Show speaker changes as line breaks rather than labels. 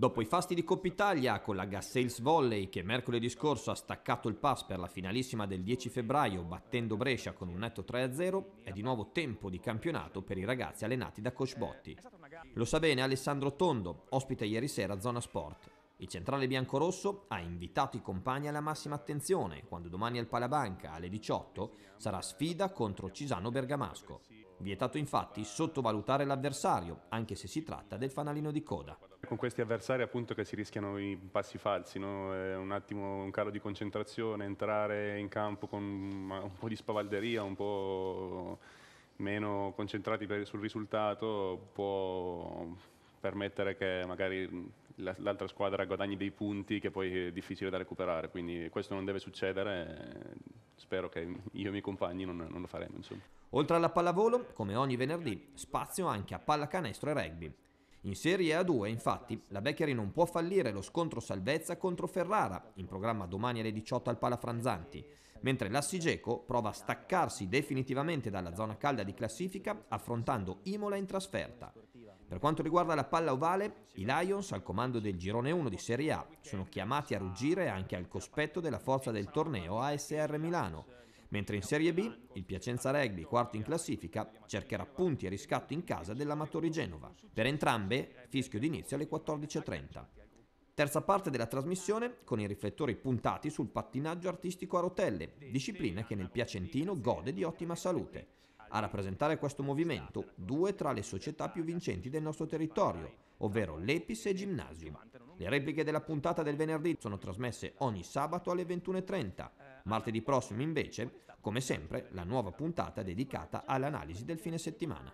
Dopo i fasti di Coppa Italia, con la Gassales Volley che mercoledì scorso ha staccato il pass per la finalissima del 10 febbraio battendo Brescia con un netto 3-0, è di nuovo tempo di campionato per i ragazzi allenati da Coach Botti. Lo sa bene Alessandro Tondo, ospite ieri sera Zona Sport. Il centrale biancorosso ha invitato i compagni alla massima attenzione quando domani al Palabanca alle 18 sarà sfida contro Cisano Bergamasco. Vietato infatti sottovalutare l'avversario, anche se si tratta del fanalino di coda
con questi avversari appunto che si rischiano i passi falsi, no? Eh, un attimo un calo di concentrazione, entrare in campo con un po' di spavalderia, un po' meno concentrati per, sul risultato può permettere che magari l'altra squadra guadagni dei punti che poi è difficile da recuperare, quindi questo non deve succedere, eh, spero che io e i miei compagni non, non lo faremo. Insomma.
Oltre alla pallavolo, come ogni venerdì, spazio anche a pallacanestro e rugby. In Serie A2, infatti, la Beccheri non può fallire lo scontro salvezza contro Ferrara, in programma domani alle 18 al Palafranzanti, mentre l'Assigeco prova a staccarsi definitivamente dalla zona calda di classifica affrontando Imola in trasferta. Per quanto riguarda la palla ovale, i Lions, al comando del girone 1 di Serie A, sono chiamati a ruggire anche al cospetto della forza del torneo ASR Milano, mentre in Serie B il Piacenza Rugby, quarto in classifica, cercherà punti e riscatto in casa dell'Amatori Genova. Per entrambe fischio d'inizio alle 14.30. Terza parte della trasmissione con i riflettori puntati sul pattinaggio artistico a rotelle, disciplina che nel Piacentino gode di ottima salute. A rappresentare questo movimento due tra le società più vincenti del nostro territorio, ovvero l'Epis e Gymnasium. Le repliche della puntata del venerdì sono trasmesse ogni sabato alle 21.30. Martedì prossimo invece, come sempre, la nuova puntata dedicata all'analisi del fine settimana.